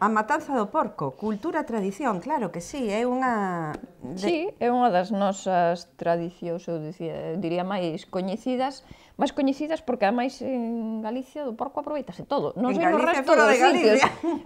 A matanza do porco, cultura, tradición, claro que sí, é unha... De... Sí, é unha das nosas tradicións, eu dicía, diría máis coñecidas, máis coñecidas porque ademais en Galicia do porco aproveitase todo, non en sei Galicia, no resto dos sitios,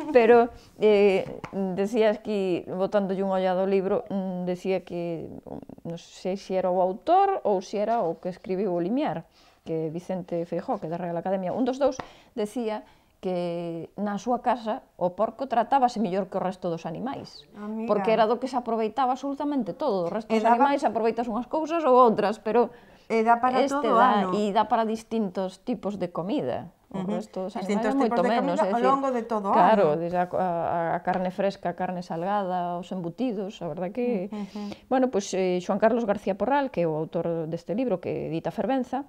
pero eh, decía que, botándolle un ollado ao libro, mm, decía que mm, non sei se era o autor ou se era o que escribiu o Limiar, que Vicente Feijó, que da Real Academia, un dos dous, decía que na súa casa o porco tratábase mellor que o resto dos animais, Amiga. Ah, porque era do que se aproveitaba absolutamente todo, o resto dos daba... animais aproveitas unhas cousas ou outras, pero e dá para este todo dá, ano. E dá para distintos tipos de comida. O uh -huh. resto dos animais moito menos, é ao longo de todo claro, ano. Claro, a, a carne fresca, a carne salgada, os embutidos, a verdade que... Uh -huh. Bueno, pois pues, eh, Xoan Carlos García Porral, que é o autor deste libro que edita Fervenza,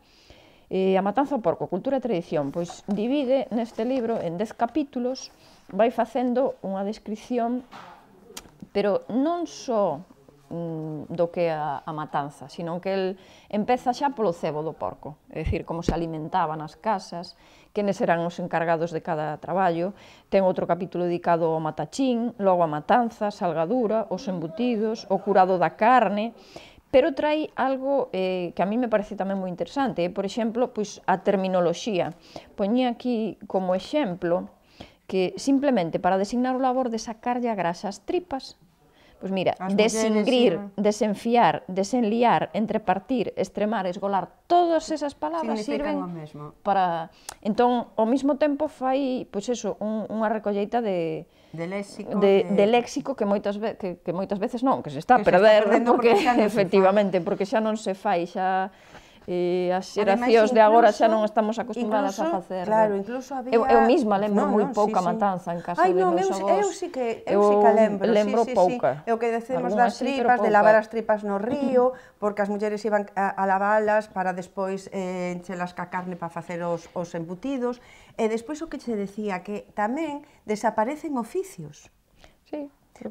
E a matanza ao porco, cultura e tradición, pois divide neste libro en 10 capítulos, vai facendo unha descripción, pero non só mm, do que a, a matanza, sino que el empeza xa polo cebo do porco, é dicir, como se alimentaban as casas, quenes eran os encargados de cada traballo, ten outro capítulo dedicado ao matachín, logo a matanza, salgadura, os embutidos, o curado da carne, pero trae algo eh, que a mí me parece tamén moi interesante, eh. por exemplo, pois a terminoloxía. Poñía aquí como exemplo que simplemente para designar o labor de sacarlle a grasa as tripas Pois mira, As desingrir, desenfiar, desenliar, entrepartir, extremar, esgolar, todas esas palabras sirven o mesmo. para... Entón, ao mesmo tempo fai, pois eso, un, unha recolleita de... De léxico, de, de... de léxico que moitas ve, que, que moitas veces non, que se está que a perder, se está porque, porque efectivamente, porque xa non se fai, xa e as xeracións de agora xa non estamos acostumbradas incluso, a facer. Claro, incluso había... Eu, eu mesma lembro no, moi no, pouca sí, matanza sí. en casa Ai, de no, meus avós. Eu sí que, eu, eu sí que lembro, lembro sí, sí, pouca. Sí. Eu que decimos das tripas, de lavar as tripas no río, porque as mulleres iban a, a lavalas para despois eh, enchelas ca carne para facer os, os embutidos. E despois o que che decía, que tamén desaparecen oficios. Sí.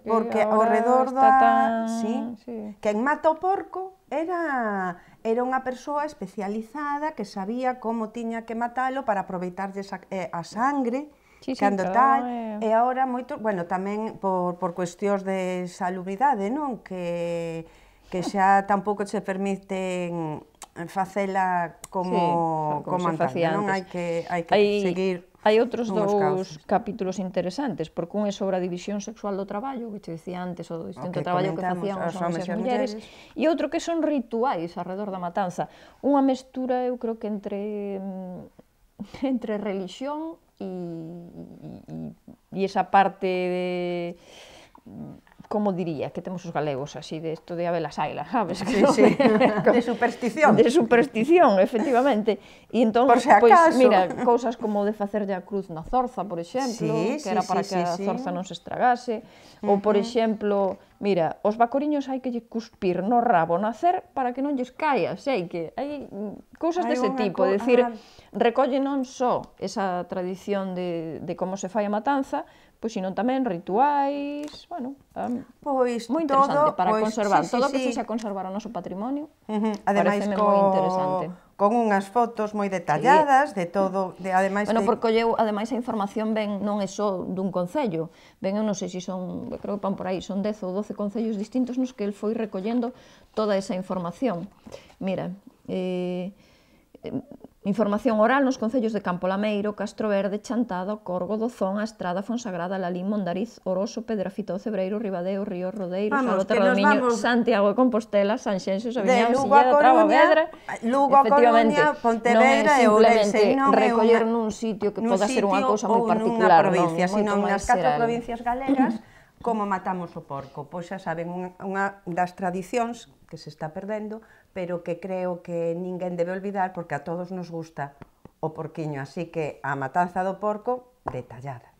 Porque ao redor da... Tan... Sí, sí. Quen mata o porco era era unha persoa especializada que sabía como tiña que matalo para aproveitarlle eh, a sangre, sí, cando sí, tal, eh... e agora moito, bueno, tamén por, por cuestións de salubridade, non? Que, que xa tampouco se permiten facela como, sí, como, como antaño, non? Hai que, hai que hay... seguir Hai outros dous capítulos interesantes, porque un é sobre a división sexual do traballo, que te dicía antes, o distinto okay, traballo que facían os homens e as mulleres, mulleres, e outro que son rituais alrededor da matanza. Unha mestura, eu creo que entre mm, entre religión e, e, e esa parte de como diría, que temos os galegos así de isto de Abel Asaila, sabes? Que sí, sí. de superstición. De superstición, efectivamente. E entón, pois, pues, mira, cousas como de facerlle a cruz na zorza, por exemplo, sí, que era sí, para sí, que sí, a zorza sí. non se estragase, uh -huh. ou por exemplo, mira, os bacoriños hai que lle cuspir no rabo nacer para que non lles caia, sei que hai cousas dese de tipo, decir, ah. recolle non só esa tradición de, de como se fai a matanza, Pois sino tamén rituais, bueno, um, pois moi interesante todo, para pois, conservar sí, sí, todo o sí. se xa conservar o noso patrimonio. Uh -huh. Ademais co con unhas fotos moi detalladas sí. de todo, de ademais Bueno, de... porque eu ademais a información ben non é só dun concello, ben eu non sei se son, creo que pan por aí, son 10 ou 12 concellos distintos nos que el foi recollendo toda esa información. Mira, eh, eh Información oral nos concellos de Campolameiro, Castroverde, Chantada, Corgo, Dozón, A Estrada, Fonsagrada, Lalín, Mondariz, Oroso, Pedrafito, Cebreiro, Ribadeo, Río Rodeiro, vamos, Salvo Miño, Santiago de Compostela, Sanxenxo, Sabiñán, Silleda, Trabavedra. Lugo a Coruña, Pontevedra e Ourense. Non é recoller nun sitio que poda ser unha cousa moi particular. Non, provincia, non, sino nas catro provincias galegas Como matamos o porco? Pois xa saben, unha, das tradicións que se está perdendo, pero que creo que ninguén debe olvidar porque a todos nos gusta o porquiño, así que a matanza do porco detallada.